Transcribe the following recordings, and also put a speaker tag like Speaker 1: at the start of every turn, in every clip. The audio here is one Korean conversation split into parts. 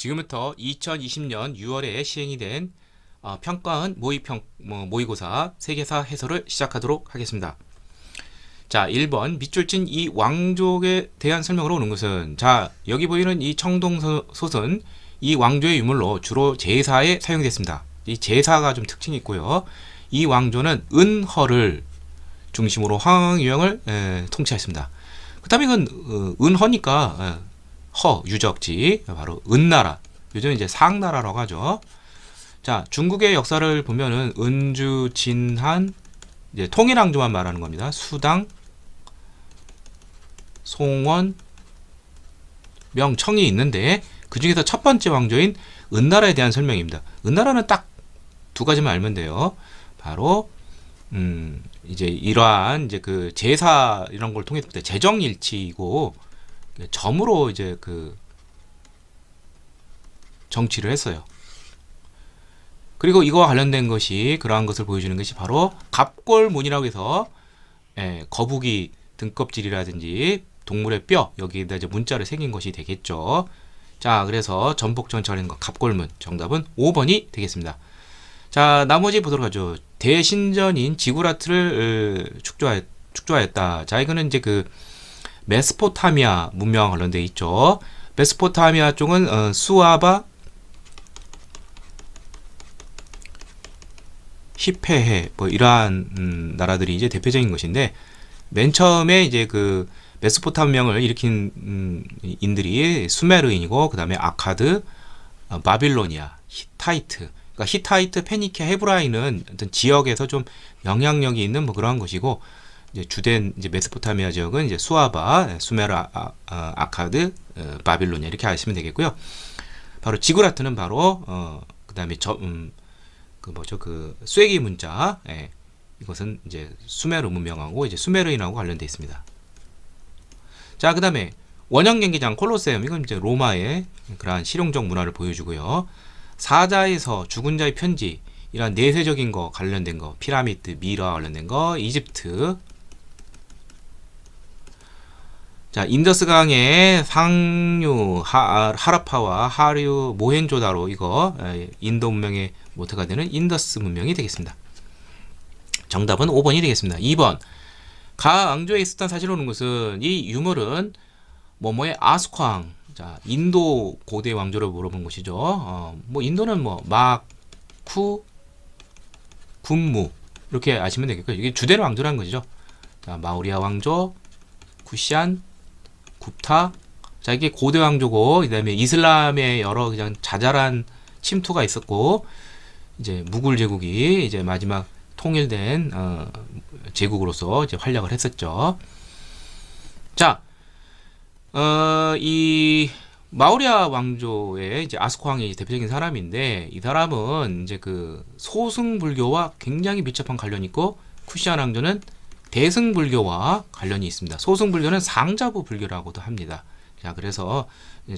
Speaker 1: 지금부터 2020년 6월에 시행이 된 어, 평가원 모의평, 뭐, 모의고사 세계사 해설을 시작하도록 하겠습니다. 자, 1번 밑줄 친 이 왕족에 대한 설명으로 오는 것은 자, 여기 보이는 이 청동솥은 이 왕조의 유물로 주로 제사에 사용됐습니다. 이 제사가 좀 특징이 있고요. 이 왕조는 은허를 중심으로 황유영을 통치했습니다. 그 다음에 이건 어, 은허니까 어, 허 유적지 바로 은나라 요즘 이제 상나라라고 하죠. 자 중국의 역사를 보면은 은주 진한 이제 통일왕조만 말하는 겁니다. 수당 송원 명청이 있는데 그 중에서 첫 번째 왕조인 은나라에 대한 설명입니다. 은나라는 딱 두 가지만 알면 돼요. 바로 음 이제 이러한 이제 그 제사 이런 걸통해때 재정일치이고 네, 점으로 이제 그 정치를 했어요. 그리고 이거와 관련된 것이 그러한 것을 보여주는 것이 바로 갑골문이라고 해서 예, 거북이 등껍질이라든지 동물의 뼈 여기에다 이제 문자를 새긴 것이 되겠죠. 자, 그래서 전복전처리는 갑골문 정답은 5번이 되겠습니다. 자, 나머지 보도록 하죠. 대신전인 지구라트를 어, 축조하, 축조하였다. 자, 이거는 이제 그 메스포타미아 문명 과 관련돼 있죠. 메스포타미아 쪽은 어, 수아바 히페해 뭐 이러한 음, 나라들이 이제 대표적인 것인데 맨 처음에 이제 그 메스포타미아를 일으킨 음, 인들이 수메르인이고 그다음에 아카드, 어, 바빌로니아, 히타이트 그러니까 히타이트, 페니키 헤브라인은 어떤 지역에서 좀 영향력이 있는 뭐 그러한 것이고 이제 주된 이제 메소포타미아 지역은 이제 수아바, 예, 수메르 아, 아, 아 카드 어, 바빌로니아 이렇게 아시면 되겠고요. 바로 지구라트는 바로 어, 그다음에 저, 음, 그 뭐죠 그 쐐기 문자 예, 이것은 이제 수메르 문명하고 이제 수메르인하고 관련돼 있습니다. 자 그다음에 원형 경기장 콜로세움 이건 이제 로마의 그러한 실용적 문화를 보여주고요. 사자에서 죽은 자의 편지 이런 내세적인 거 관련된 거 피라미드 미라 관련된 거 이집트 자, 인더스 강의 상류, 하, 아, 하라파와 하류, 모헨조다로 이거 인도 문명의 모태가 되는 인더스 문명이 되겠습니다. 정답은 5번이 되겠습니다. 2번. 가 왕조에 있었던 사실로는 것은 이 유물은 뭐뭐의 아스쾅. 자, 인도 고대 왕조를 물어본 것이죠. 어, 뭐 인도는 뭐 마쿠 군무 이렇게 아시면 되겠고요. 이게 주대로 왕조라는 것이죠. 자, 마우리아 왕조, 쿠시안 굽타 자 이게 고대 왕조고 그다음에 이슬람의 여러 그냥 자잘한 침투가 있었고 이제 무굴 제국이 이제 마지막 통일된 어, 제국으로서 이제 활약을 했었죠. 자, 어, 이 마우리아 왕조의 이제 아스코 왕이 대표적인 사람인데 이 사람은 이제 그 소승 불교와 굉장히 밀접한 관련 이 있고 쿠시안 왕조는 대승불교와 관련이 있습니다. 소승불교는 상자부 불교라고도 합니다. 자, 그래서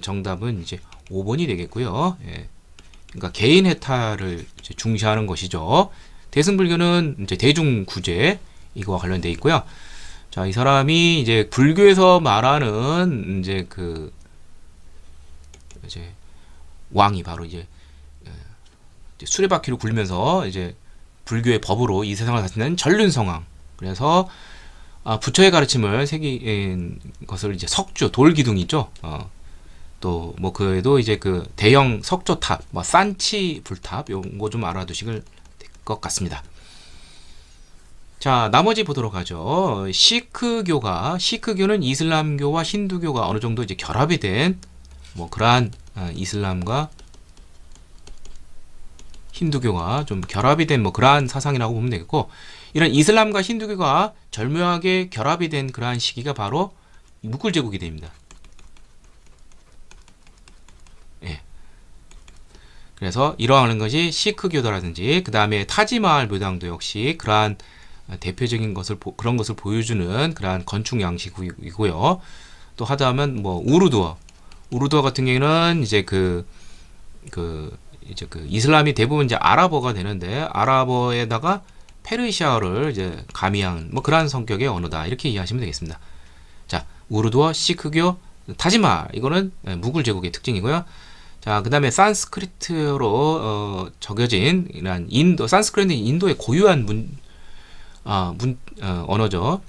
Speaker 1: 정답은 이제 5번이 되겠고요. 예. 그러니까 개인 해탈을 중시하는 것이죠. 대승불교는 이제 대중구제 이거와 관련돼 있고요. 자, 이 사람이 이제 불교에서 말하는 이제 그 이제 왕이 바로 이제 예, 수레바퀴로 굴면서 이제 불교의 법으로 이 세상을 다스리는 전륜성왕 그래서 아, 부처의 가르침을 새긴 것을 이제 석조 돌기둥이죠. 어, 또 뭐 그에도 이제 그 대형 석조탑, 뭐 산치 불탑 요런 거 좀 알아두시길 될것 같습니다. 자, 나머지 보도록 하죠. 시크교가 시크교는 이슬람교와 힌두교가 어느 정도 이제 결합이 된 뭐 그러한 아, 이슬람과 힌두교가 좀 결합이 된 뭐 그러한 사상이라고 보면 되겠고 이런 이슬람과 힌두교가 절묘하게 결합이 된 그러한 시기가 바로 무굴 제국이 됩니다. 예. 그래서 이러한 것이 시크교도라든지 그 다음에 타지마할 묘당도 역시 그러한 대표적인 것을 그런 것을 보여주는 그러한 건축 양식이고요. 또 하다하면 뭐 우르두어, 우르두어 같은 경우는 이제 그그 그 이제 그 이슬람이 대부분 이제 아랍어가 되는데 아랍어에다가 페르시아어를 이제 가미한 뭐 그러한 성격의 언어다 이렇게 이해하시면 되겠습니다. 자, 우르두어, 시크교, 타지마 이거는 예, 무굴 제국의 특징이고요. 자, 그다음에 산스크리트로 어, 적여진 이런 인도 산스크리트는 인도의 고유한 문, 어, 문 어, 언어죠.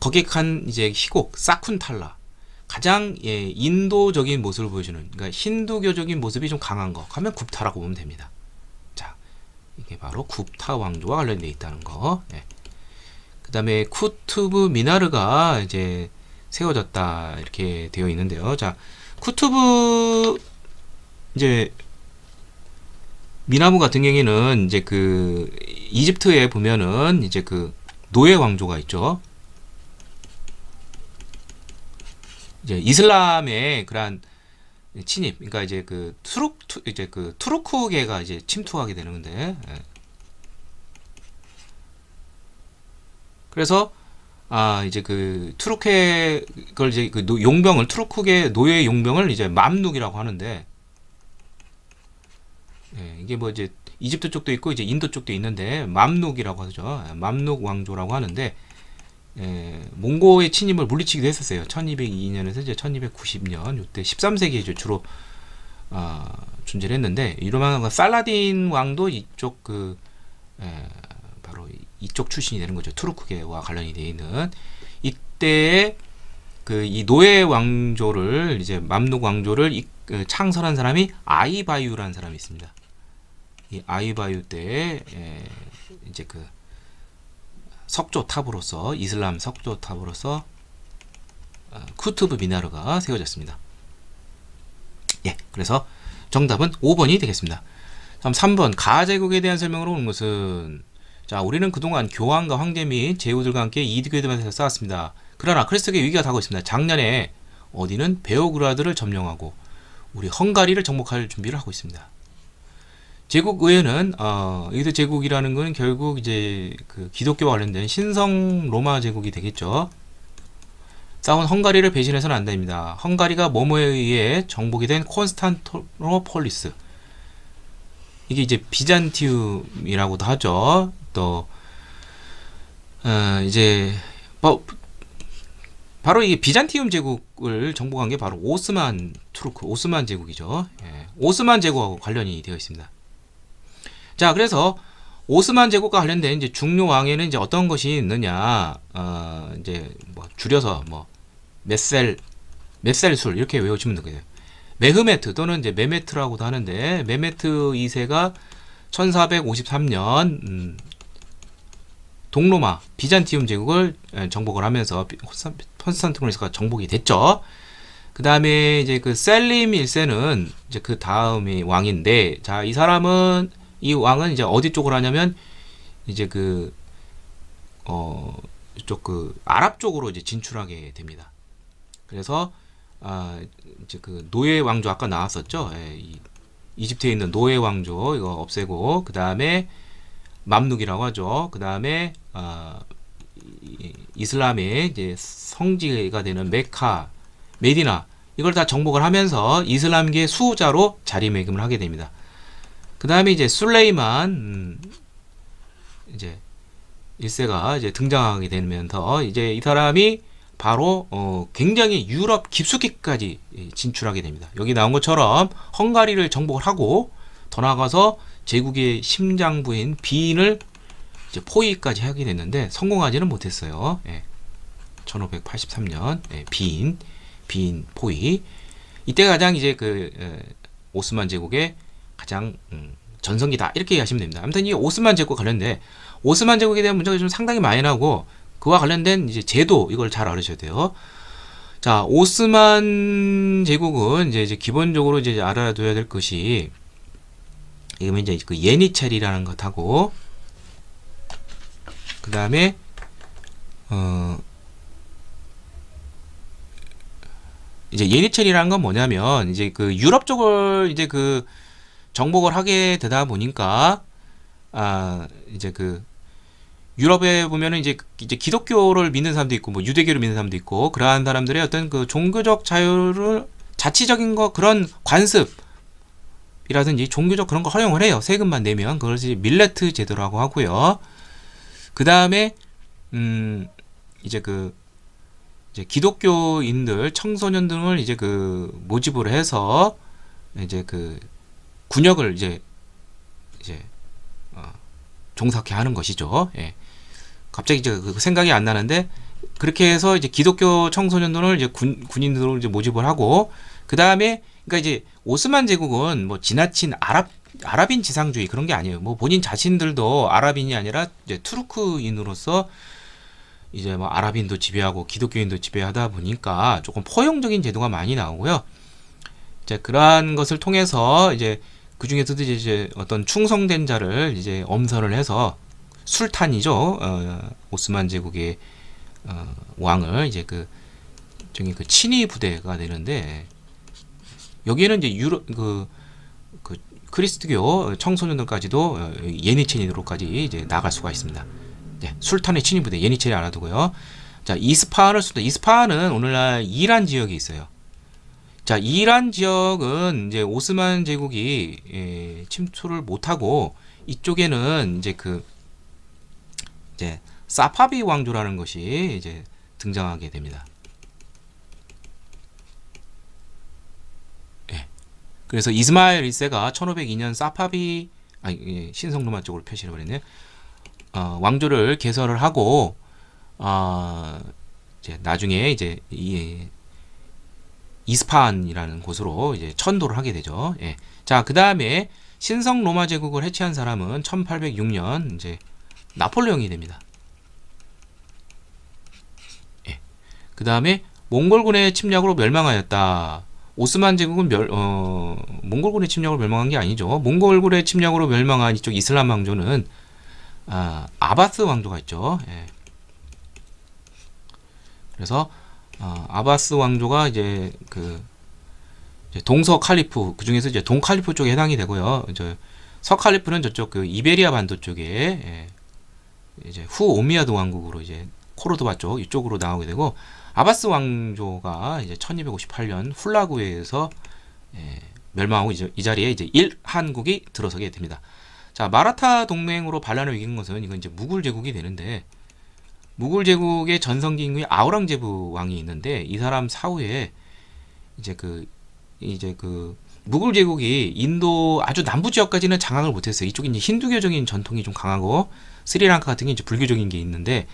Speaker 1: 거기에 간 이제 희곡 사쿤탈라 가장 예, 인도적인 모습을 보여주는 그러니까 힌두교적인 모습이 좀 강한 거 하면 굽타라고 보면 됩니다. 이게 바로 굽타 왕조와 관련되어 있다는 거. 네. 그 다음에 쿠투브 미나르가 이제 세워졌다 이렇게 되어 있는데요. 자, 쿠투브 이제 미나무 같은 경우에는 이제 그 이집트에 보면은 이제 그 노예 왕조가 있죠. 이제 이슬람의 그러한 침입. 예, 그러니까 이제 그 투룩 투, 이제 그 투르크계가 이제 침투하게 되는 건데. 예. 그래서 아 이제 그 투르크의 걸 이제 그 용병을 투르크계 노예 용병을 이제 맘룩이라고 하는데 예, 이게 뭐 이제 이집트 쪽도 있고 이제 인도 쪽도 있는데 맘룩이라고 하죠. 예, 맘룩 왕조라고 하는데 예, 몽고의 침입을 물리치기도 했었어요. 1202년에서 이제 1290년 이때 13세기에 이제 주로 어, 존재를 했는데 이러면 그 살라딘 왕도 이쪽 그 에, 예, 바로 이쪽 출신이 되는 거죠. 투르크계와 관련이 돼 있는 이때그이 노예 왕조를 이제 맘누 왕조를 이, 그 창설한 사람이 아이바유라는 사람이 있습니다. 이 아이바유 때 예, 이제 그 석조탑으로서 이슬람 석조탑으로서 어, 쿠트브 미나르가 세워졌습니다. 예, 그래서 정답은 5번이 되겠습니다. 다음 3번 가제국에 대한 설명으로 보는 것은 자 우리는 그동안 교황과 황제 및 제후들과 함께 이득에 대해서 싸웠습니다. 그러나 크리스계 위기가 다고 있습니다. 작년에 어디는 베오그라드를 점령하고 우리 헝가리를 정복할 준비를 하고 있습니다. 제국 의회는 어, 여기서 제국이라는 것은 결국 이제 그 기독교와 관련된 신성 로마 제국이 되겠죠. 싸운 헝가리를 배신해서는 안 됩니다. 헝가리가 뭐뭐에 의해 정복이 된콘스탄토로폴리스 이게 이제 비잔티움이라고도 하죠. 또 어, 이제 뭐, 바로 이 비잔티움 제국을 정복한 게 바로 오스만 투르크 오스만 제국이죠. 예, 오스만 제국하고 관련이 되어 있습니다. 자, 그래서 오스만 제국과 관련된 이제 중요 왕에는 이제 어떤 것이 있느냐, 어, 이제 뭐 줄여서 뭐 메셀, 메셀술 이렇게 외우시면 되겠네요. 메흐메트 또는 이제 메메트라고도 하는데 메메트 2세가 1453년 음, 동로마 비잔티움 제국을 예, 정복을 하면서 콘스탄티노스가 정복이 됐죠. 그 다음에 이제 그 셀림 1세는 이제 그 다음이 왕인데 자이 사람은 이 왕은 이제 어디 쪽을 하냐면 이제 그 어, 이쪽 그 아랍 쪽으로 이제 진출하게 됩니다. 그래서 아 이제 그 노예 왕조 아까 나왔었죠. 예, 이, 이집트에 있는 노예 왕조 이거 없애고 그 다음에 맘룩이라고 하죠. 그 다음에 아, 이슬람의 이제 성지가 되는 메카, 메디나 이걸 다 정복을 하면서 이슬람계 수호자로 자리매김을 하게 됩니다. 그 다음에 이제 술레이만 음, 이제 1세가 이제 등장하게 되면서 이제 이 사람이 바로 어, 굉장히 유럽 깊숙이까지 예, 진출하게 됩니다. 여기 나온 것처럼 헝가리를 정복을 하고 더 나아가서 제국의 심장부인 비인을 포위까지 하게 됐는데 성공하지는 못했어요. 예. 1583년 예, 비인 비인 포위 이때 가장 이제 그 예, 오스만 제국의 가장 음, 전성기다 이렇게 하시면 됩니다. 아무튼 이 오스만 제국 관련된 오스만 제국에 대한 문제가 좀 상당히 많이 나고 그와 관련된 이제 제도 이걸 잘 알으셔야 돼요. 자 오스만 제국은 이제, 이제 기본적으로 이제 알아둬야 될 것이 이거 이제 그 예니체리라는 것하고 그 다음에 어 이제 예니체리라는 건 뭐냐면 이제 그 유럽 쪽을 이제 그 정복을 하게 되다 보니까 아 이제 그 유럽에 보면은 이제 이제 기독교를 믿는 사람도 있고 뭐 유대교를 믿는 사람도 있고 그러한 사람들의 어떤 그 종교적 자유를 자치적인 거 그런 관습 이라든지 종교적 그런 거 허용을 해요. 세금만 내면 그걸이제 밀레트 제도라고 하고요. 그 다음에 음 이제 그 이제 기독교인들 청소년 등을 이제 그 모집을 해서 이제 그 군역을 이제 이제 어, 종사케 하는 것이죠. 예. 갑자기 이제 그 생각이 안 나는데 그렇게 해서 이제 기독교 청소년들을 이제 군, 군인들로 이제 모집을 하고 그 다음에 그러니까 이제 오스만 제국은 뭐 지나친 아랍 아랍인 지상주의 그런 게 아니에요. 뭐 본인 자신들도 아랍인이 아니라 이제 투르크인으로서 이제 뭐 아랍인도 지배하고 기독교인도 지배하다 보니까 조금 포용적인 제도가 많이 나오고요. 이제 그러한 것을 통해서 이제 그 중에서도 이제 어떤 충성된 자를 이제 엄선을 해서 술탄이죠. 어, 오스만 제국의 어, 왕을 이제 그 저기 그 친위 부대가 되는데 여기에는 이제 유럽 그, 그 크리스트교 청소년들까지도 어, 예니체니로까지 이제 나갈 수가 있습니다. 네, 술탄의 친위 부대 예니체니 알아두고요. 자 이스파를 수도 이스파는 오늘날 이란 지역에 있어요. 자, 이란 지역은 이제 오스만 제국이 예, 침투를 못하고 이쪽에는 이제 그 이제 사파비 왕조라는 것이 이제 등장하게 됩니다. 예. 그래서 이스마엘 1세가 1502년 사파비 아 예, 신성로마 쪽으로 표시를 버리네요. 어, 왕조를 개설을 하고 어, 이제 나중에 이제 이 이스판이라는 파 곳으로 이제 천도를 하게 되죠. 예. 자, 그 다음에 신성 로마 제국을 해체한 사람은 1806년 이제 나폴레옹이 됩니다. 예. 그 다음에 몽골군의 침략으로 멸망하였다. 오스만 제국은 멸, 어, 몽골군의 침략으로 멸망한 게 아니죠. 몽골군의 침략으로 멸망한 이쪽 이슬람 왕조는 아, 아바스 왕조가 있죠. 예. 그래서 어, 아바스 왕조가 이제 그 이제 동서 칼리프 그 중에서 이제 동 칼리프 쪽에 해당이 되고요. 저서 칼리프는 저쪽 그 이베리아 반도 쪽에 예, 이제 후 오미야드 왕국으로 이제 코르도바 쪽 이쪽으로 나오게 되고 아바스 왕조가 이제 1258년 훌라구에 서 예, 멸망하고 이제 이 자리에 이제 일 한국이 들어서게 됩니다. 자 마라타 동맹으로 반란을 이긴 것은 이건 이제 무굴 제국이 되는데 무굴 제국의 전성기인 아우랑제부 왕이 있는데 이 사람 사후에 이제 그 이제 그 무굴 제국이 인도 아주 남부 지역까지는 장악을 못했어요. 이쪽이 이제 힌두교적인 전통이 좀 강하고 스리랑카 같은 게 이제 불교적인 게 있는데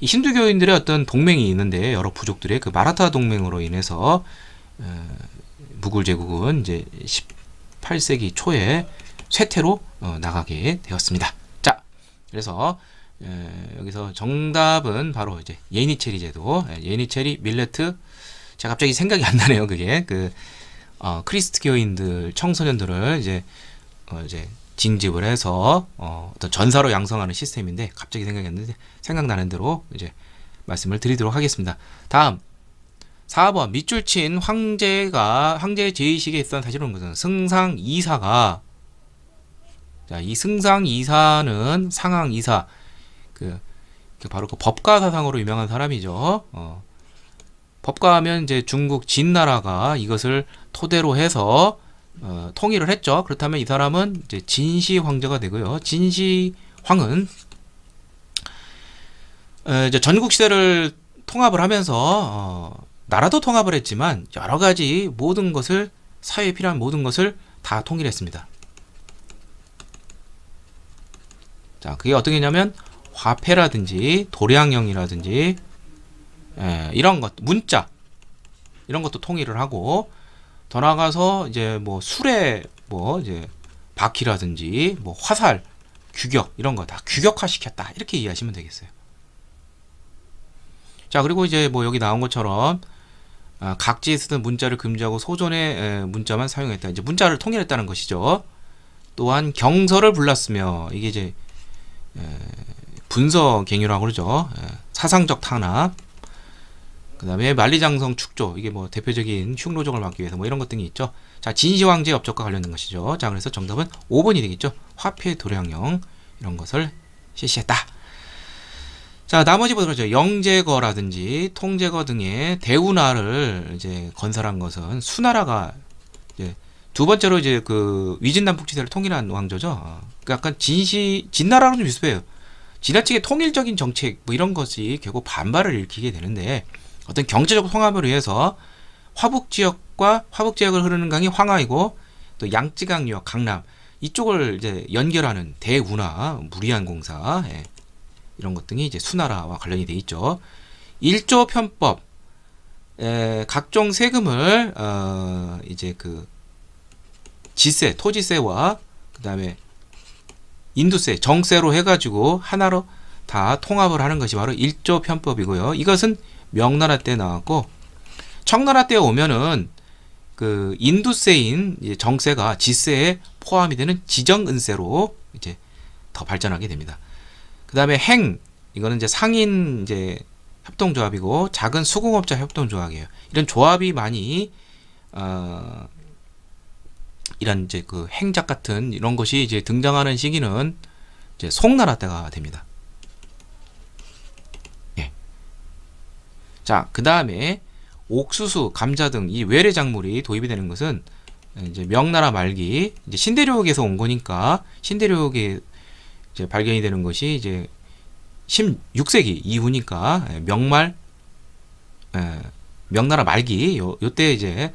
Speaker 1: 이 힌두교인들의 어떤 동맹이 있는데 여러 부족들의 그 마라타 동맹으로 인해서 어, 무굴 제국은 이제 18세기 초에 쇠퇴로 어, 나가게 되었습니다. 자, 그래서 에, 예, 여기서 정답은 바로 이제 예니체리 제도, 예, 예니체리 밀레트. 제가 갑자기 생각이 안 나네요. 그게 그 어, 크리스트교인들 청소년들을 이제 어, 이제 징집을 해서 어, 어떤 전사로 양성하는 시스템인데 갑자기 생각이 안 나는데 생각나는 대로 이제 말씀을 드리도록 하겠습니다. 다음 4번 밑줄 친 황제가 황제의 제의식에 있던 사실은 무슨 승상 이사가 자, 이 승상 이사는 상황 이사 그 바로 그 법가 사상으로 유명한 사람이죠. 어. 법가 하면 이제 중국 진나라가 이것을 토대로 해서 어, 통일을 했죠. 그렇다면 이 사람은 이제 진시 황제가 되고요. 진시 황은 어, 이제 전국 시대를 통합을 하면서 어, 나라도 통합을 했지만 여러 가지 모든 것을 사회에 필요한 모든 것을 다 통일했습니다. 자, 그게 어떻게냐면 화폐라든지 도량형이라든지 예, 이런 것 문자 이런 것도 통일을 하고 더 나가서 이제 뭐술에뭐 이제 바퀴라든지 뭐 화살 규격 이런 거 다 규격화 시켰다 이렇게 이해하시면 되겠어요. 자 그리고 이제 뭐 여기 나온 것처럼 아, 각지에 쓰던 문자를 금지하고 소존의 에, 예, 문자만 사용했다. 이제 문자를 통일했다는 것이죠. 또한 경서를 불렀으며 이게 이제 에, 예, 분서갱유라고 그러죠. 예, 사상적 탄압. 그 다음에 만리장성 축조 이게 뭐 대표적인 흉노종을 막기 위해서 뭐 이런 것 등이 있죠 자 진시황제 업적과 관련된 것이죠 자 그래서 정답은 5번이 되겠죠 화폐 도량형 이런 것을 실시했다 자 나머지 보도록 뭐 영제거라든지 통제거 등의 대운하를 이제 건설한 것은 수나라가 이제 두 번째로 이제 그 위진남북 지대를 통일한 왕조죠 그 약간 진시 진나라랑 좀 비슷해요 지나치게 통일적인 정책 뭐 이런 것이 결국 반발을 일으키게 되는데 어떤 경제적 통합을 위해서 화북 지역과 화북 지역을 흐르는 강이 황하이고 또 양쯔강역 강남 이쪽을 이제 연결하는 대운하 무리한 공사 예. 이런 것 등이 이제 수나라와 관련이 돼 있죠. 일조 편법 에, 각종 세금을 어, 이제 그 지세 토지세와 그다음에 인두세, 정세로 해가지고 하나로 다 통합을 하는 것이 바로 일조 편법이고요. 이것은 명나라 때 나왔고 청나라 때 오면은 그 인두세인 정세가 지세에 포함이 되는 지정은세로 이제 더 발전하게 됩니다. 그 다음에 행 이거는 이제 상인 이제 협동조합이고 작은 수공업자 협동조합이에요. 이런 조합이 많이 어, 이런 이제 그 행작 같은 이런 것이 이제 등장하는 시기는 이제 송나라 때가 됩니다. 예. 자, 그 다음에 옥수수, 감자 등 이 외래 작물이 도입이 되는 것은 이제 명나라 말기 이제 신대륙에서 온 거니까 신대륙에 이제 발견이 되는 것이 이제 16세기 이후니까 예, 명말 예, 명나라 말기 요, 요때 이제,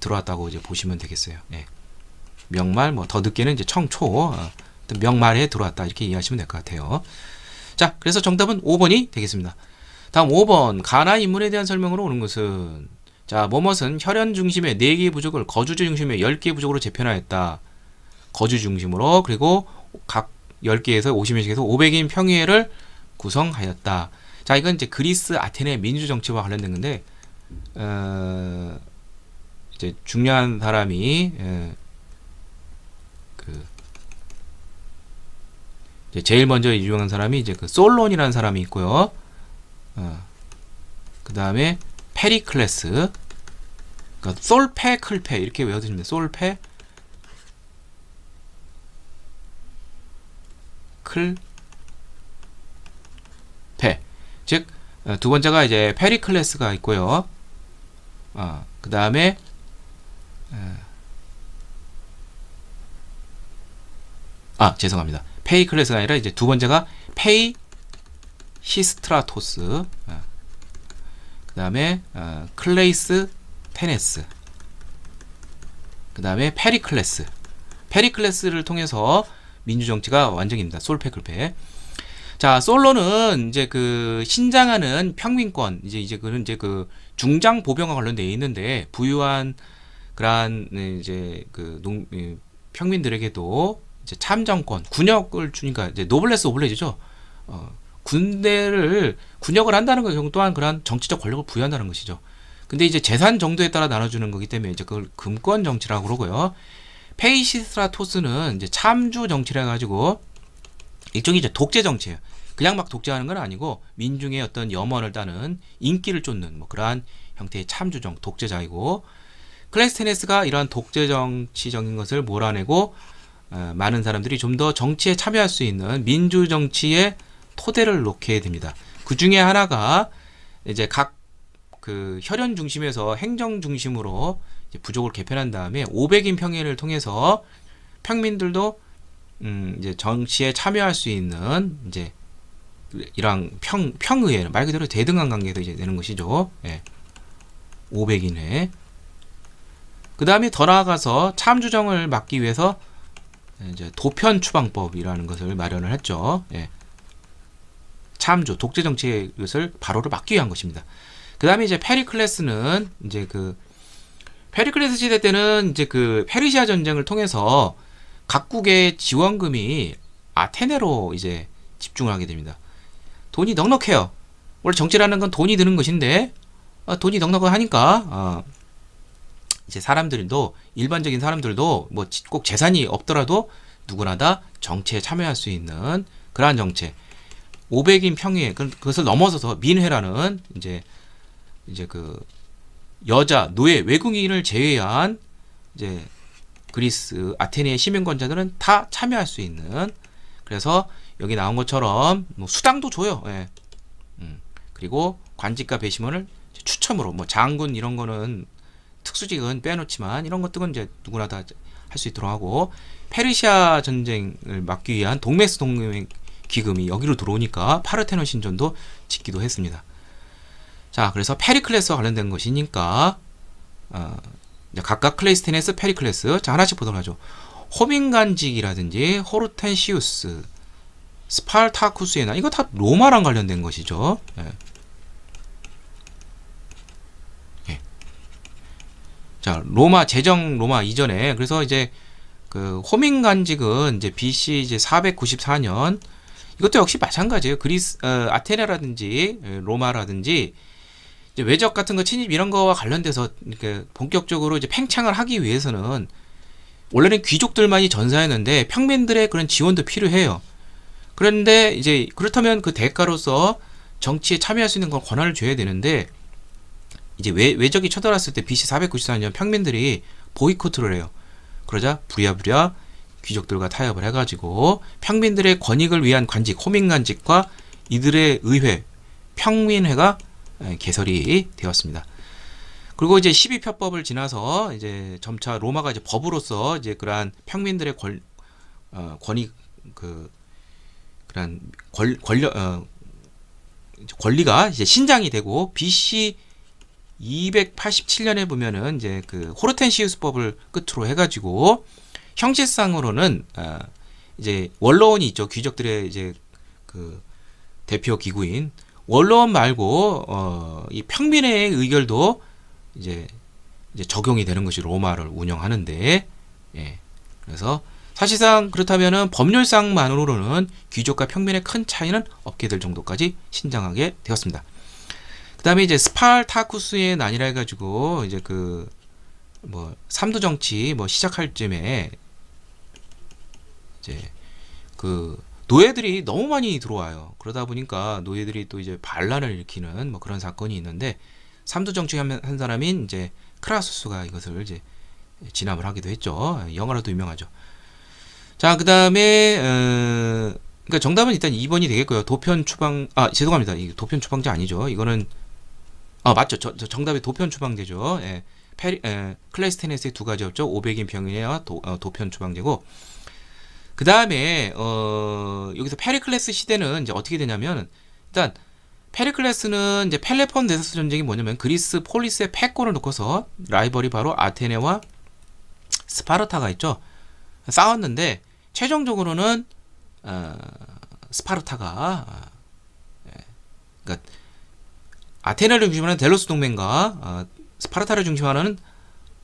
Speaker 1: 들어왔다고 이제 보시면 되겠어요. 예. 명말, 뭐 더 늦게는 이제 청초, 어, 명말에 들어왔다 이렇게 이해하시면 될 것 같아요. 자, 그래서 정답은 5번이 되겠습니다. 다음 5번 가나 인물에 대한 설명으로 오는 것은 자, 모뭇은 혈연 중심의 4개 부족을 거주지 중심의 1 0개 부족으로 재편하였다. 거주 중심으로 그리고 각 10개에서 50명씩에서 500인 평의회를 구성하였다. 자, 이건 이제 그리스 아테네 민주 정치와 관련된 건데 어, 이제 중요한 사람이 예, 그 제일 먼저 유명한 사람이 이제 그 솔론이라는 사람이 있고요. 어, 그 다음에 페리클레스, 그러니까 솔페클페 이렇게 외워두시면 돼요. 솔페 클페 즉두 어, 번째가 이제 페리클레스가 있고요. 어, 그 다음에 어, 아 죄송합니다. 페이 클래스가 아니라 이제 두 번째가 페이 히스트라토스 어. 예. 그 다음에 어, 클레이스 테네스 그 다음에 페리클레스 페리클레스를 통해서 민주정치가 완전입니다. 솔페클페 자, 솔로는 이제 그 신장하는 평민권 이제 이제 그는 이제 그 중장 보병과 관련돼 있는데 부유한 그러한 네, 이제 그 농, 평민들에게도 이제 참정권 군역을 주니까 이제 노블레스 오블레이죠 어, 군대를 군역을 한다는 것 또한 그러한 정치적 권력을 부여한다는 것이죠. 근데 이제 재산 정도에 따라 나눠주는 거기 때문에 이제 그걸 금권 정치라고 그러고요. 페이시스라토스는 이제 참주 정치라 가지고 일종의 이제 독재 정치예요. 그냥 막 독재하는 건 아니고 민중의 어떤 염원을 따는 인기를 쫓는 뭐 그러한 형태의 참주정 독재자이고 클레스테네스가 이러한 독재 정치적인 것을 몰아내고 어, 많은 사람들이 좀 더 정치에 참여할 수 있는 민주 정치의 토대를 놓게 됩니다. 그 중에 하나가 이제 각 그 혈연 중심에서 행정 중심으로 부족을 개편한 다음에 500인 평회를 통해서 평민들도 음 이제 정치에 참여할 수 있는 이제 이랑 평 평의회 말 그대로 대등한 관계도 이제 되는 것이죠. 예. 500인회. 그 다음에 더 나아가서 참주정을 막기 위해서 이제 도편 추방법이라는 것을 마련을 했죠. 예. 참조 독재 정치의 것을 바로를 막기 위한 것입니다. 그다음에 이제 페리클레스는 이제 그 페리클레스 시대 때는 이제 그 페르시아 전쟁을 통해서 각국의 지원금이 아테네로 이제 집중 하게 됩니다. 돈이 넉넉해요. 원래 정치라는 건 돈이 드는 것인데 아, 돈이 넉넉하니까 아, 이제 사람들도 일반적인 사람들도 뭐 꼭 재산이 없더라도 누구나 다 정치에 참여할 수 있는 그러한 정책. 500인 평의 그, 그것을 넘어서서 민회라는 이제 이제 그 여자, 노예, 외국인을 제외한 이제 그리스 아테네의 시민권자들은 다 참여할 수 있는 그래서 여기 나온 것처럼 뭐 수당도 줘요. 예. 음. 그리고 관직과 배심원을 추첨으로 뭐 장군 이런 거는 특수직은 빼놓지만 이런 것들은 이제 누구나 다 할 수 있도록 하고 페르시아 전쟁을 막기 위한 동메스 동맹 기금이 여기로 들어오니까 파르테논 신전도 짓기도 했습니다. 자, 그래서 페리클레스와 관련된 것이니까 어, 각각 클레이스테네스, 페리클레스 자 하나씩 보도록 하죠. 호밍간직이라든지 호르텐시우스, 스팔타쿠스에나 이거 다 로마랑 관련된 것이죠. 예. 자, 로마 제정 로마 이전에 그래서 이제 그 호민 간직은 이제 BC 이제 494년 이것도 역시 마찬가지예요. 그리스 어, 아테네라든지 예, 로마라든지 이제 외적 같은 거 침입 이런 거와 관련돼서 이렇게 본격적으로 이제 팽창을 하기 위해서는 원래는 귀족들만이 전사했는데 평민들의 그런 지원도 필요해요. 그런데 이제 그렇다면 그 대가로서 정치에 참여할 수 있는 건 권한을 줘야 되는데 이제 외, 외적이 쳐들어왔을 때 BC 494년 평민들이 보이콧을 해요. 그러자 부랴부랴 귀족들과 타협을 해가지고 평민들의 권익을 위한 관직, 호민관직과 이들의 의회, 평민회가 개설이 되었습니다. 그리고 이제 12표법을 지나서 이제 점차 로마가 이제 법으로서 이제 그러한 평민들의 권, 어, 권익, 그, 그러한 권, 권력, 어, 권리가 이제 신장이 되고 BC 287년에 보면은 이제 그 호르텐시우스법을 끝으로 해가지고 형식상으로는 어, 이제 원로원이 있죠 귀족들의 이제 그 대표 기구인 원로원 말고 어, 이 평민의 의결도 이제 이제 적용이 되는 것이 로마를 운영하는데 예 그래서 사실상 그렇다면은 법률상만으로는 귀족과 평민의 큰 차이는 없게 될 정도까지 신장하게 되었습니다. 그 다음에 이제 스파르타쿠스의 난이라 해가지고 이제 그 뭐 삼두 정치 뭐 시작할 쯤에 이제 그 노예들이 너무 많이 들어와요. 그러다 보니까 노예들이 또 이제 반란을 일으키는 뭐 그런 사건이 있는데 삼두 정치 한 사람인 이제 크라수스가 이것을 이제 진압을 하기도 했죠. 영화로도 유명하죠. 자, 그 다음에, 어, 그니까 정답은 일단 2번이 되겠고요. 도편 추방, 아, 죄송합니다. 도편 추방자 아니죠. 이거는 아 맞죠. 저, 저 정답이 도편 추방제죠. 예. 페리, 에, 예, 클레스테네스의두 가지 업죠 500인 병인회와 도, 어, 도편 추방제고 그 다음에 어, 여기서 페리클레스 시대는 이제 어떻게 되냐면 일단 페리클레스는 이제 펠레폰네세스 전쟁이 뭐냐면 그리스 폴리스의 패권을 놓고서 라이벌이 바로 아테네와 스파르타가 있죠. 싸웠는데 최종적으로는 어, 스파르타가 어, 그러니까 아테나를 중심으로는 델로스 동맹과 어, 스파르타를 중심하는 으로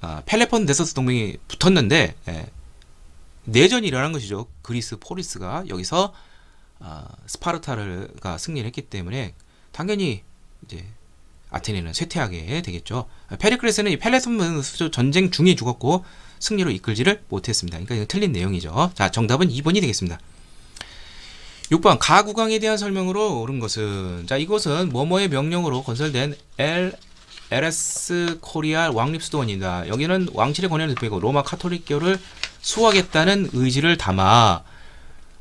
Speaker 1: 어, 펠레폰 데서스 동맹이 붙었는데 예, 내전이 일어난 것이죠. 그리스 포리스가 여기서 어, 스파르타가 승리 했기 때문에 당연히 이제 아테네는 쇠퇴하게 되겠죠. 페리클레스는 이 펠레폰 전쟁 중에 죽었고 승리로 이끌지를 못했습니다. 그러니까 이거 틀린 내용이죠. 자, 정답은 2번이 되겠습니다. 6번 가구강에 대한 설명으로 옳은 것은 자이것은 뭐뭐의 명령으로 건설된 L LS 코리아 왕립수도원입니다. 여기는 왕실의 권한을 대표고 로마 카톨릭교를 수호하겠다는 의지를 담아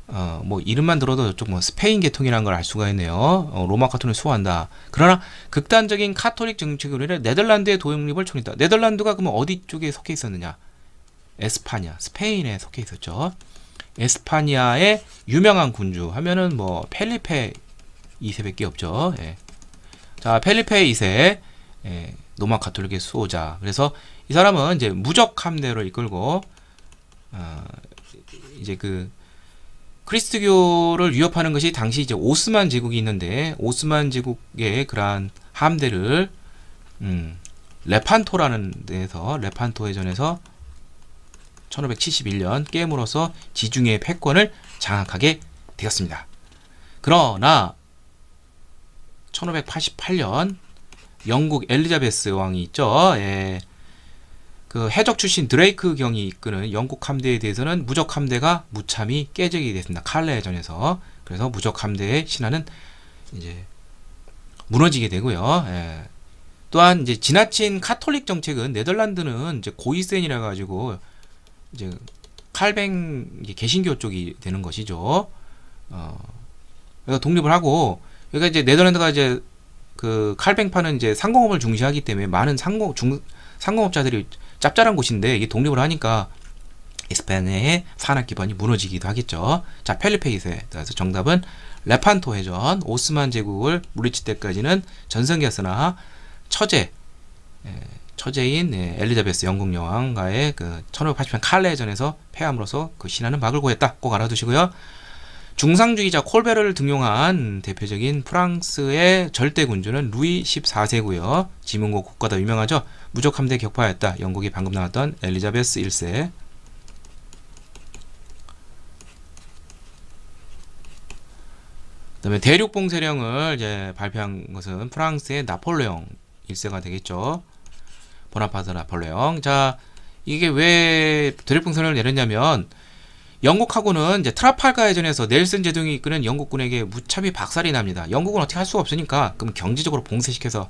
Speaker 1: 어, 뭐 이름만 들어도 조금 뭐 스페인 계통이라는 걸 알 수가 있네요. 어, 로마 카톨릭을 수호한다. 그러나 극단적인 카톨릭 정책으로 인해 네덜란드의 도입립을 총했다 네덜란드가 그럼 어디 쪽에 속해 있었느냐? 에스파냐, 스페인에 속해 있었죠. 에스파니아의 유명한 군주 하면은 뭐 펠리페 2세밖에 없죠. 예. 자, 펠리페 2세 예, 노마 카톨릭의 수호자. 그래서 이 사람은 이제 무적 함대로 이끌고 어, 이제 그 크리스트교를 위협하는 것이 당시 이제 오스만 제국이 있는데 오스만 제국의 그러한 함대를 음, 레판토라는 데에서 레판토 해전에서 1571년 게임으로서 지중해 패권을 장악하게 되었습니다. 그러나 1588년 영국 엘리자베스 왕이 있죠. 예. 그 해적 출신 드레이크 경이 이끄는 영국 함대에 대해서는 무적 함대가 무참히 깨지게 됐습니다. 칼레 전에서 그래서 무적 함대의 신화는 이제 무너지게 되고요. 예. 또한 이제 지나친 카톨릭 정책은 네덜란드는 이제 고이센이라 가지고 이제 칼뱅 개신교 쪽이 되는 것이죠. 어, 그래서 독립을 하고 그러니 이제 네덜란드가 이제 그 칼뱅파는 이제 상공업을 중시하기 때문에 많은 상공 중 상공업자들이 짭짤한 곳인데 이게 독립을 하니까 스파냐의 산업 기반이 무너지기도 하겠죠. 자, 펠리페 2세. 그래서 정답은 레판토 해전, 오스만 제국을 물리칠 때까지는 전성기였으나 처제, 예, 처제인 예, 엘리자베스 영국 여왕과의 그 1580년 칼레전에서 패함으로써 그신하는 막을 고했다. 꼭 알아두시고요. 중상주의자 콜베르를 등용한 대표적인 프랑스의 절대 군주는 루이 14세고요. 지문고 국가다 유명하죠. 무적 함대 격파했다. 영국이 방금 나왔던 엘리자베스 1세. 그다음에 대륙 봉쇄령을 이제 발표한 것은 프랑스의 나폴레옹 1세가 되겠죠. 보나파트나 폴레옹 자, 이게 왜 드래프선을 내렸냐면 영국하고는 이제 트라팔가해전에서 넬슨 제동이 이끄는 영국군에게 무차비 박살이 납니다. 영국은 어떻게 할 수가 없으니까 그럼 경제적으로 봉쇄시켜서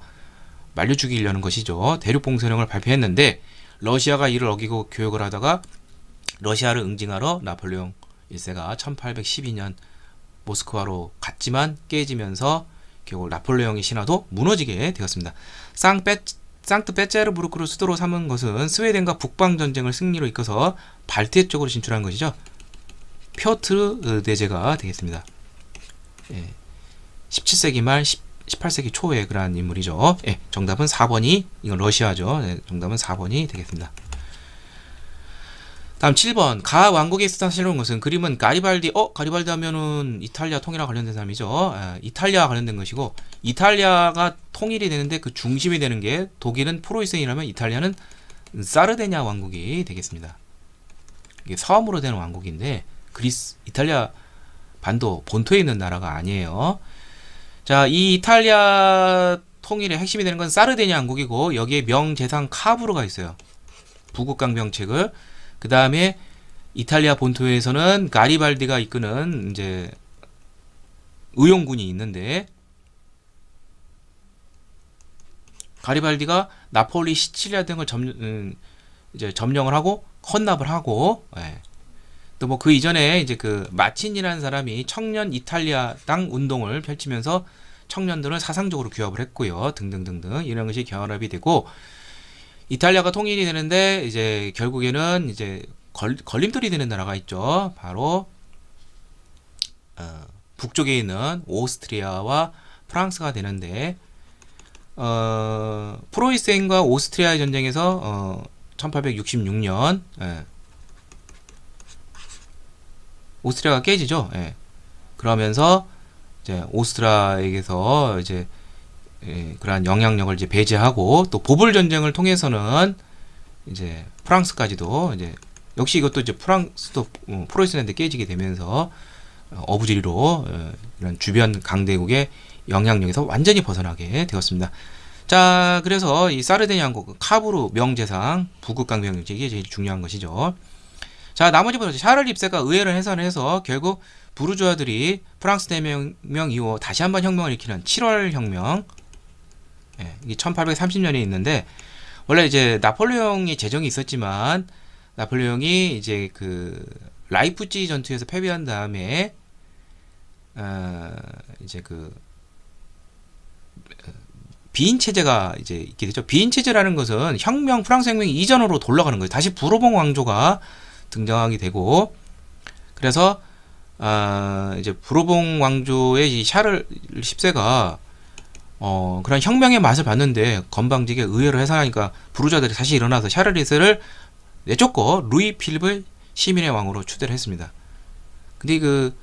Speaker 1: 말려 죽이려는 것이죠. 대륙 봉쇄령을 발표했는데 러시아가 이를 어기고 교역을 하다가 러시아를 응징하러 나폴레옹 1세가 1812년 모스크바로 갔지만 깨지면서 결국 나폴레옹의 신화도 무너지게 되었습니다. 쌍 상트페체르부르크를 수도로 삼은 것은 스웨덴과 북방 전쟁을 승리로 이끌어서 발트해 쪽으로 진출한 것이죠. 펴트르 내제가 되겠습니다. 예. 17세기 말 10, 18세기 초에 그러한 인물이죠. 예, 정답은 4번이 이건 러시아죠. 예, 정답은 4번이 되겠습니다. 다음 7번 가 왕국에 있었던 사실은 것은 그림은 가리발디 어 가리발디 하면은 이탈리아 통일과 관련된 사람이죠 아, 이탈리아와 관련된 것이고 이탈리아가 통일이 되는데 그 중심이 되는 게 독일은 프로이센이라면 이탈리아는 사르데냐 왕국이 되겠습니다 이게 섬으로 되는 왕국인데 그리스 이탈리아 반도 본토에 있는 나라가 아니에요 자 이 이탈리아 통일의 핵심이 되는 건 사르데냐 왕국이고 여기에 명재상 카부르가 있어요 부국강병책을 그 다음에 이탈리아 본토에서는 가리발디가 이끄는 이제 의용군이 있는데 가리발디가 나폴리, 시칠리아 등을 점, 음, 이제 점령을 하고 헌납을 하고 예. 또 뭐 그 이전에 이제 그 마친이라는 사람이 청년 이탈리아땅 운동을 펼치면서 청년들을 사상적으로 규합을 했고요 등등등등 이런 것이 결합이 되고 이탈리아가 통일이 되는데 이제 결국에는 이제 걸, 걸림돌이 되는 나라가 있죠. 바로 어, 북쪽에 있는 오스트리아와 프랑스가 되는데 어, 프로이센과 오스트리아의 전쟁에서 어, 1866년 예. 오스트리아가 깨지죠. 예. 그러면서 이제 오스트라에게서 이제 예, 그러한 영향력을 이제 배제하고 또 보불 전쟁을 통해서는 이제 프랑스까지도 이제 역시 이것도 이제 프랑스도 어, 프로이스랜드 깨지게 되면서 어, 어부지리로 어, 이런 주변 강대국의 영향력에서 완전히 벗어나게 되었습니다. 자, 그래서 이 사르데냐 왕국 카브르 명제상 북극 강대 영제 이게 제일 중요한 것이죠. 자, 나머지 보죠. 샤를 입세가 의회를 해산해서 결국 부르주아들이 프랑스 대명 이후 다시 한번 혁명을 일으키는 7월 혁명 예, 이게 1830년에 있는데 원래 이제 나폴레옹이 재정이 있었지만 나폴레옹이 이제 그라이프찌 전투에서 패배한 다음에 어, 이제 그 어, 비인 체제가 이제 있게 되죠. 비인 체제라는 것은 혁명 프랑스 혁명 이전으로 돌아가는 거예요. 다시 부르봉 왕조가 등장하게 되고 그래서 어, 이제 부르봉 왕조의 이 샤를 10세가 어, 그런 혁명의 맛을 봤는데 건방지게 의회로 해산하니까 부르자들이 다시 일어나서 샤르리스를 내쫓고 루이 필립을 시민의 왕으로 추대를 했습니다. 근데 그,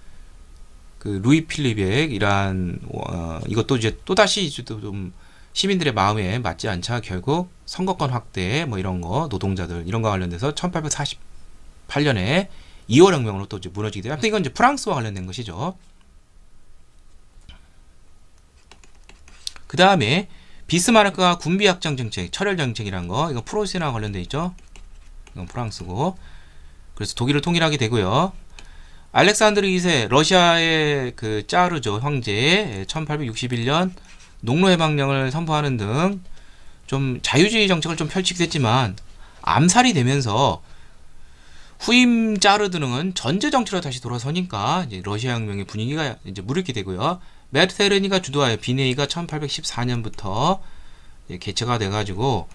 Speaker 1: 그 루이 필립의 이러한 어, 이것도 이제 또 다시 좀 시민들의 마음에 맞지 않자 결국 선거권 확대 뭐 이런 거 노동자들 이런 거 관련돼서 1848년에 2월 혁명으로 또 이제 무너지게 돼요. 아무튼 이건 이제 프랑스와 관련된 것이죠. 그 다음에 비스마르크가 군비확장 정책, 철혈 정책이란 거 이거 프로시랑 관련돼 있죠. 이건 프랑스고 그래서 독일을 통일하게 되고요. 알렉산드르 2세 러시아의 그 짜르죠 황제 1861년 농로 해방령을 선포하는 등 좀 자유주의 정책을 좀 펼치겠지만 암살이 되면서 후임 짜르 등은 전제 정치로 다시 돌아서니까 이제 러시아 혁명의 분위기가 이제 무르게 되고요. 메르테르니가 주도하여 비네이가 1814년부터 개최가 돼가지고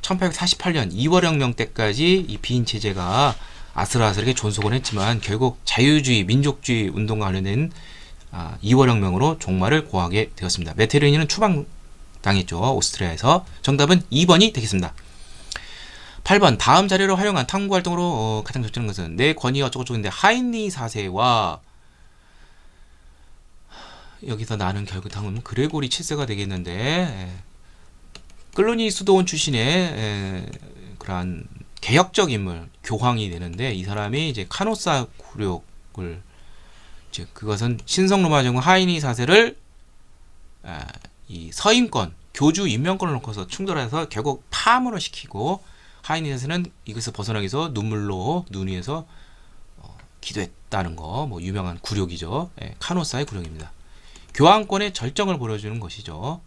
Speaker 1: 1848년 2월혁명 때까지 이 비인 체제가 아슬아슬하게 존속을 했지만 결국 자유주의, 민족주의 운동과 관련된 아, 2월혁명으로 종말을 고하게 되었습니다. 메테르니는 추방당했죠. 오스트리아에서. 정답은 2번이 되겠습니다. 8번 다음 자료를 활용한 탐구 활동으로 어, 가장 적절한 것은 내 권위 어쩌고저쩌고인데 하인리 사세와 여기서 나는 결국 당은 그레고리 7세가 되겠는데 예. 끌루니 수도원 출신의 예, 그러한 개혁적 인물 교황이 되는데 이 사람이 이제 카노사 구력을 이제 그것은 신성 로마 정부 하이니 사세를 아, 이 서임권 교주 임명권을 놓고서 충돌해서 결국 파함으로 시키고 하이니 사세는 이것을 벗어나기 위해서 눈물로 눈 위에서 어, 기도했다는 거뭐 유명한 구력이죠 예, 카노사의 구력입니다. 교환권의 절정을 보여주는 것이죠.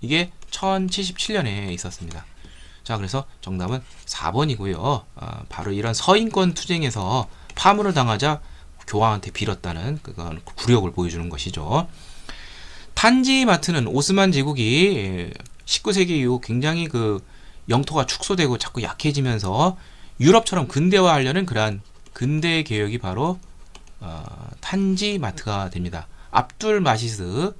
Speaker 1: 이게 1077년에 있었습니다. 자 그래서 정답은 4번이고요. 아, 바로 이런 서인권 투쟁에서 파물을 당하자 교황한테 빌었다는 그건 굴욕을 보여주는 것이죠. 탄지마트는 오스만 제국이 19세기 예, 이후 굉장히 그 영토가 축소되고 자꾸 약해지면서 유럽처럼 근대화하려는 그러한 근대 개혁이 바로 어, 탄지 마트가 됩니다. 압둘 마시스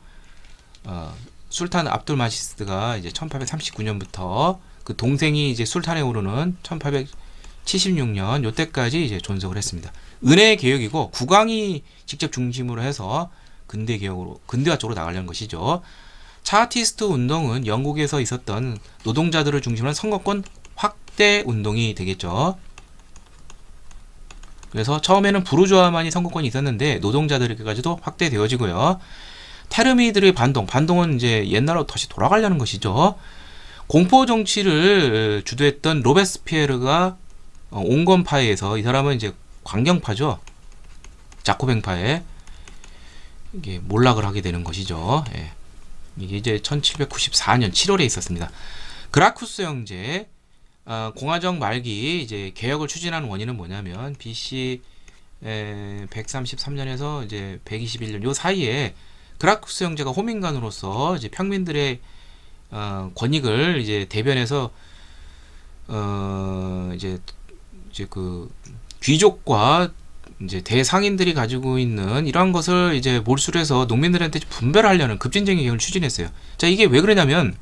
Speaker 1: 어, 술탄 압둘 마시스가 이제 1839년부터 그 동생이 이제 술탄에 오르는 1876년 요때까지 이제 존속을 했습니다. 은혜 개혁이고 국왕이 직접 중심으로 해서 근대 개혁으로 근대화 쪽으로 나가려는 것이죠. 차티스트 운동은 영국에서 있었던 노동자들을 중심으로 한 선거권 확대 운동이 되겠죠. 그래서 처음에는 부르주아만이 선거권이 있었는데 노동자들에게까지도 확대되어지고요. 테르미들의 반동, 반동은 이제 옛날로 다시 돌아가려는 것이죠. 공포 정치를 주도했던 로베스피에르가 온건파에서 어, 이 사람은 이제 광경파죠. 자코뱅파에 이게 몰락을 하게 되는 것이죠. 예. 이게 이제 1794년 7월에 있었습니다. 그라쿠스 형제 아, 공화정 말기 이제 개혁을 추진하는 원인은 뭐냐면 BC 에, 133년에서 이제 121년 요 사이에 그라쿠스 형제가 호민관으로서 이제 평민들의 어, 권익을 이제 대변해서 어, 이제 이제 그 귀족과 이제 대상인들이 가지고 있는 이러한 것을 이제 몰수를 해서 농민들한테 분배를 하려는 급진적인 계획을 추진했어요. 자, 이게 왜 그러냐면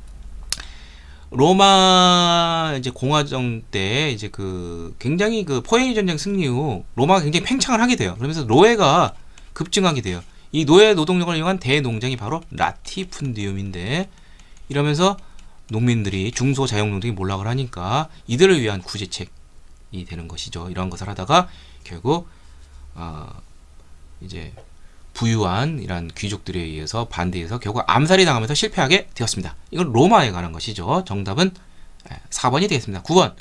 Speaker 1: 로마 이제 공화정 때 이제 그 굉장히 그 포에이 전쟁 승리 후 로마가 굉장히 팽창을 하게 돼요. 그러면서 노예가 급증하게 돼요. 이 노예 노동력을 이용한 대농장이 바로 라티푼디움인데 이러면서 농민들이 중소 자영농들이 몰락을 하니까 이들을 위한 구제책이 되는 것이죠. 이런 것을 하다가 결국 어 이제 부유한 이런 귀족들에 의해서 반대해서 결국 암살이 당하면서 실패하게 되었습니다. 이건 로마에 관한 것이죠. 정답은 4번이 예, 되겠습니다. 9번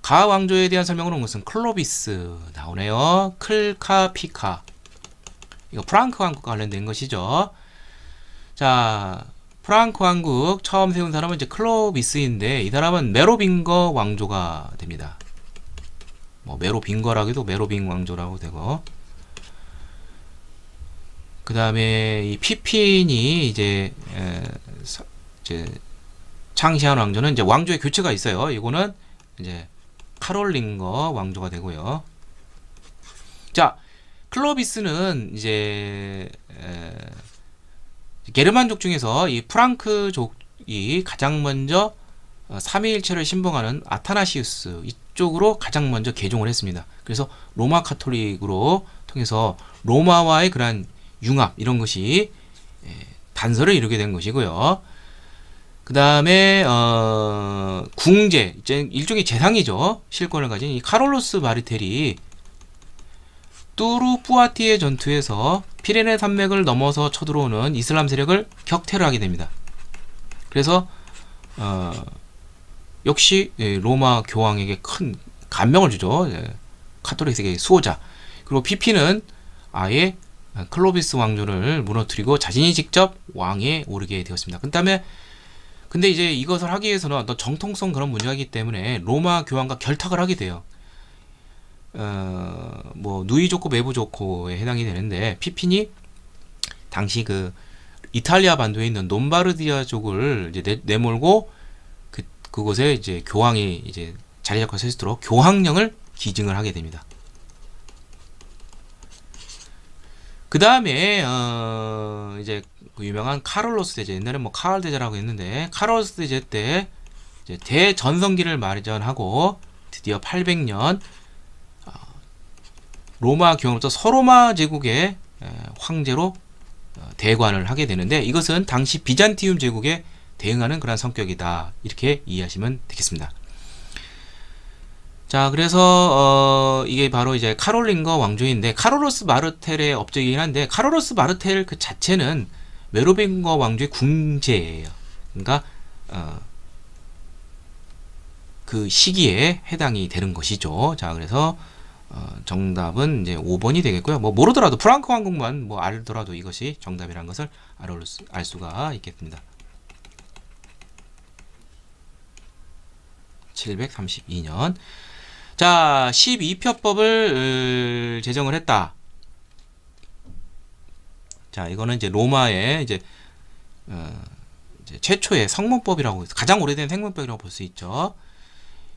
Speaker 1: 가 왕조에 대한 설명으로 온 것은 클로비스 나오네요. 클카피카 이거 프랑크 왕국과 관련된 것이죠. 자 프랑크 왕국 처음 세운 사람은 이제 클로비스인데 이 사람은 메로빙거 왕조가 됩니다. 뭐 메로빙거라기도 메로빙 왕조라고 되고 그 다음에 이 피핀이 이제, 에, 이제 창시한 왕조는 이제 왕조의 교체가 있어요. 이거는 이제 카롤링거 왕조가 되고요. 자, 클로비스는 이제 에, 게르만족 중에서 이 프랑크족이 가장 먼저 어, 삼위일체를 신봉하는 아타나시우스 이쪽으로 가장 먼저 개종을 했습니다. 그래서 로마 카톨릭으로 통해서 로마와의 그러 융합 이런 것이 예, 단서를 이루게 된 것이고요. 그 다음에 어, 궁제 일종의 재상이죠. 실권을 가진 이 카롤로스 마르텔이 뚜루푸아티의 전투에서 피레네 산맥을 넘어서 쳐들어오는 이슬람 세력을 격퇴를 하게 됩니다. 그래서 어, 역시 예, 로마 교황에게 큰 감명을 주죠. 예, 카톨릭에게 수호자. 그리고 피피는 아예 아, 클로비스 왕조를 무너뜨리고 자신이 직접 왕에 오르게 되었습니다. 그 다음에 근데 이제 이것을 하기 위해서는 어떤 정통성 그런 문제이기 때문에 로마 교황과 결탁을 하게 돼요. 어, 뭐 누이조코 메부조코에 해당이 되는데 피핀이 당시 그 이탈리아 반도에 있는 롬바르디아족을 이제 내, 내몰고 그 그곳에 이제 교황이 이제 자리 잡고 서 있도록 교황령을 기증을 하게 됩니다. 그 다음에 어 이제 그 유명한 카롤로스 대제 옛날에 뭐 카알 대제라고 했는데 카롤로스 대제 때 이제 대전성기를 마련하고 드디어 800년 어, 로마 경으로부터 서로마 제국의 황제로 어, 대관을 하게 되는데 이것은 당시 비잔티움 제국에 대응하는 그런 성격이다 이렇게 이해하시면 되겠습니다. 자 그래서 어, 이게 바로 이제 카롤린과 왕조인데 카로로스 마르텔의 업적이긴 한데 카로로스 마르텔 그 자체는 메로빙과 왕조의 궁제예요. 그러니까 어, 그 시기에 해당이 되는 것이죠. 자 그래서 어, 정답은 이제 5번이 되겠고요. 뭐 모르더라도 프랑크 왕국만 뭐 알더라도 이것이 정답이라는 것을 알 수가 있겠습니다. 732년 자, 12표법을 어, 제정을 했다. 자, 이거는 이제 로마의 이제, 어, 이제 최초의 성문법이라고 해서 가장 오래된 생문법이라고 볼 수 있죠.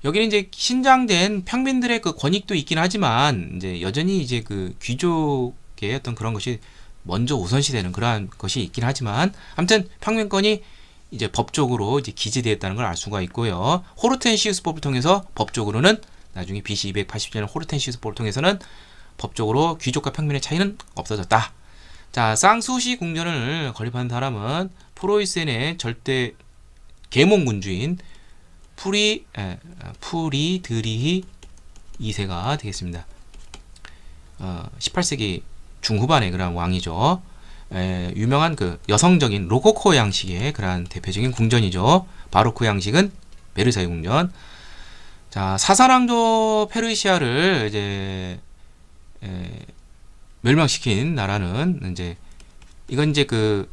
Speaker 1: 여기는 이제 신장된 평민들의 그 권익도 있긴 하지만 이제 여전히 이제 그 귀족의 어떤 그런 것이 먼저 우선시되는 그러한 것이 있긴 하지만 아무튼 평민권이 이제 법적으로 이제 기재되었다는 걸 알 수가 있고요. 호르텐시우스법을 통해서 법적으로는 나중에 BC 287년 호르텐시스포를 통해서는 법적으로 귀족과 평민의 차이는 없어졌다. 자, 쌍수시 궁전을 건립한 사람은 프로이센의 절대 계몽군주인 프리 에, 프리드리히 2세가 되겠습니다. 어, 18세기 중후반의 그런 왕이죠. 에, 유명한 그 여성적인 로코코 양식의 그러 대표적인 궁전이죠. 바로크 양식은 베르사유 궁전. 자, 사사랑조 페르시아를 이제 에, 멸망시킨 나라는 이제 이건 이제 그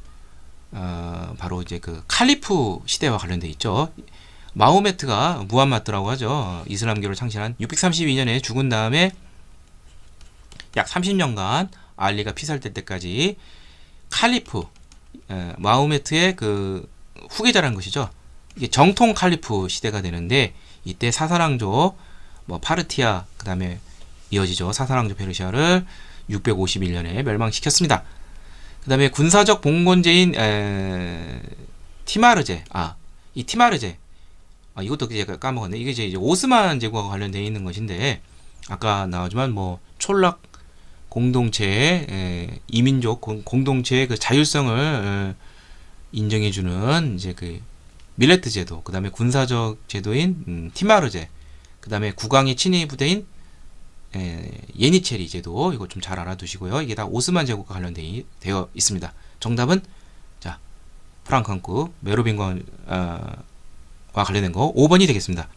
Speaker 1: 어, 바로 이제 그 칼리프 시대와 관련돼 있죠. 마호메트가 무함마트라고 하죠. 이슬람교를 창신한 632년에 죽은 다음에 약 30년간 알리가 피살될 때까지 칼리프 에, 마호메트의 그 후계자라는 것이죠. 이게 정통 칼리프 시대가 되는데 이때 사사랑조 뭐 파르티아 그다음에 이어지죠. 사사랑조 페르시아를 651년에 멸망시켰습니다. 그다음에 군사적 봉건제인 에... 티마르제 아 이 티마르제 아, 이것도 제 까먹었네. 이게 이제 오스만 제국과 관련되어 있는 것인데 아까 나오지만 뭐 촌락 공동체의 에, 이민족 공동체의 그 자율성을 인정해주는 이제 그 밀레트 제도, 그 다음에 군사적 제도인 음, 티마르제, 그 다음에 국왕의 친위 부대인 에, 예니체리 제도 이거 좀 잘 알아두시고요. 이게 다 오스만 제국과 관련되어 있습니다. 정답은 자프랑크왕 메로빈과 어, 관련된 거 5번이 되겠습니다.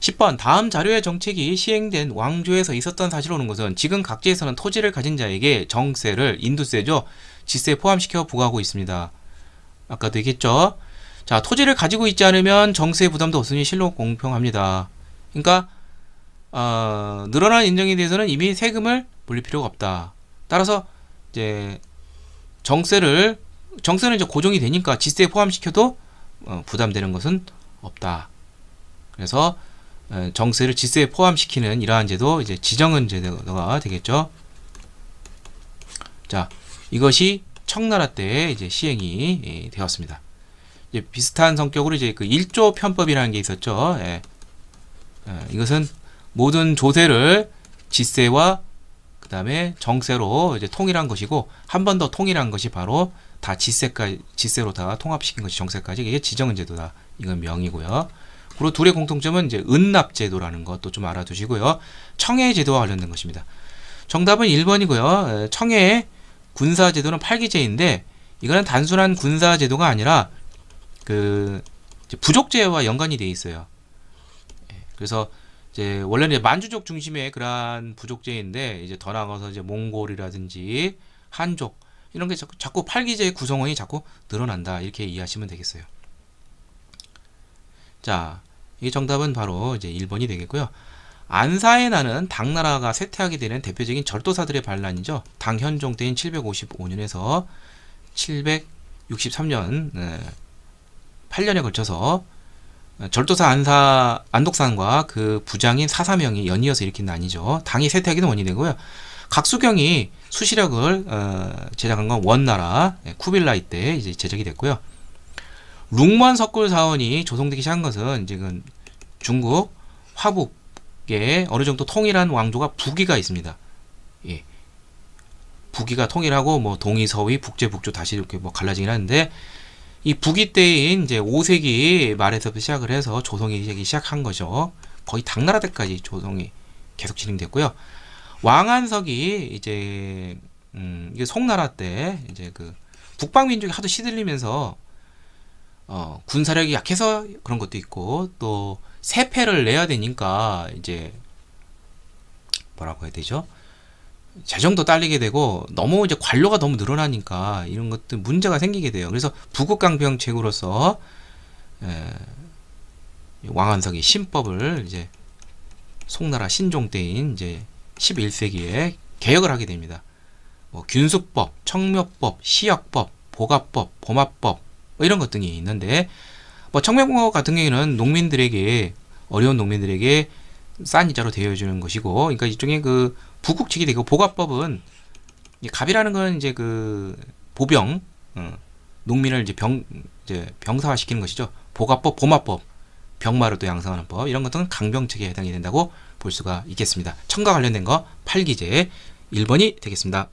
Speaker 1: 10번 다음 자료의 정책이 시행된 왕조에서 있었던 사실 오는 것은 지금 각지에서는 토지를 가진 자에게 정세를 인두세죠. 지세 포함시켜 부과하고 있습니다. 아까도 얘기했죠. 자, 토지를 가지고 있지 않으면 정세 부담도 없으니 실로 공평합니다. 그러니까 어, 늘어난 인정에 대해서는 이미 세금을 물릴 필요가 없다. 따라서 이제 정세를 정세는 이제 고정이 되니까 지세에 포함시켜도 어, 부담되는 것은 없다. 그래서 어, 정세를 지세에 포함시키는 이러한 제도 이제 지정은 제도가 되겠죠. 자, 이것이 청나라 때 이제 시행이 예, 되었습니다. 이제 비슷한 성격으로 이제 그 1조 편법이라는 게 있었죠. 예. 예. 이것은 모든 조세를 지세와 그 다음에 정세로 이제 통일한 것이고 한 번 더 통일한 것이 바로 다 지세까지 지세로 다 통합시킨 것이 정세까지 이게 지정제도다. 이건 명이고요. 그리고 둘의 공통점은 이제 은납제도라는 것도 좀 알아두시고요. 청해제도와 관련된 것입니다. 정답은 1번이고요. 예, 청해 군사제도는 8기제인데 이거는 단순한 군사제도가 아니라 그 부족제와 연관이 돼 있어요. 예, 그래서 이제 원래는 만주족 중심의 그러한 부족제인데 이제 더 나가서 이제 몽골이라든지 한족 이런 게 자꾸, 자꾸 팔기제의 구성원이 자꾸 늘어난다 이렇게 이해하시면 되겠어요. 자, 이 정답은 바로 이제 1번이 되겠고요. 안사의 나는 당나라가 쇠퇴하게 되는 대표적인 절도사들의 반란이죠. 당현종 때인 755년에서 763년 8년에 걸쳐서 절도사 안사 안독산과 그 부장인 사사명이 연이어서 일으킨 난이죠. 당이 쇠퇴하기도 원이 되고요. 각수경이 수시력을 어, 제작한 건 원나라 예, 쿠빌라이 때 이제 제작이 됐고요. 룽먼 석굴 사원이 조성되기 시작한 것은 지금 그 중국 화북에 어느 정도 통일한 왕조가 부기가 있습니다. 예. 부기가 통일하고 뭐 동이 서위 북제 북조 다시 이렇게 뭐 갈라지긴 하는데 이 북위 때인 이제 5세기 말에서부터 시작을 해서 조성이 시작한 거죠. 거의 당나라 때까지 조성이 계속 진행됐고요. 왕한석이 이제 음, 이게 송나라 때 이제 그 북방 민족이 하도 시들리면서 어, 군사력이 약해서 그런 것도 있고 또 세패를 내야 되니까 이제 뭐라고 해야 되죠? 재정도 딸리게 되고 너무 이제 관료가 너무 늘어나니까 이런 것들 문제가 생기게 돼요. 그래서 부국강병책으로서 예, 왕한석이 신법을 이제 송나라 신종 때인 이제 11세기에 개혁을 하게 됩니다. 뭐 균수법, 청묘법, 시역법, 보갑법 보마법 뭐 이런 것 등이 있는데 뭐 청명공화 같은 경우에는 농민들에게 어려운 농민들에게 싼 이자로 대여 주는 것이고 그러니까 일종의 그 부국측이 되고 보가법은 갑이라는 건 이제 그 보병 어, 농민을 이제 병 이제 병사화시키는 것이죠. 보가법, 보마법, 병마로도 양성하는 법 이런 것들은 강병측에 해당이 된다고 볼 수가 있겠습니다. 청과 관련된 거팔기제 1번이 되겠습니다.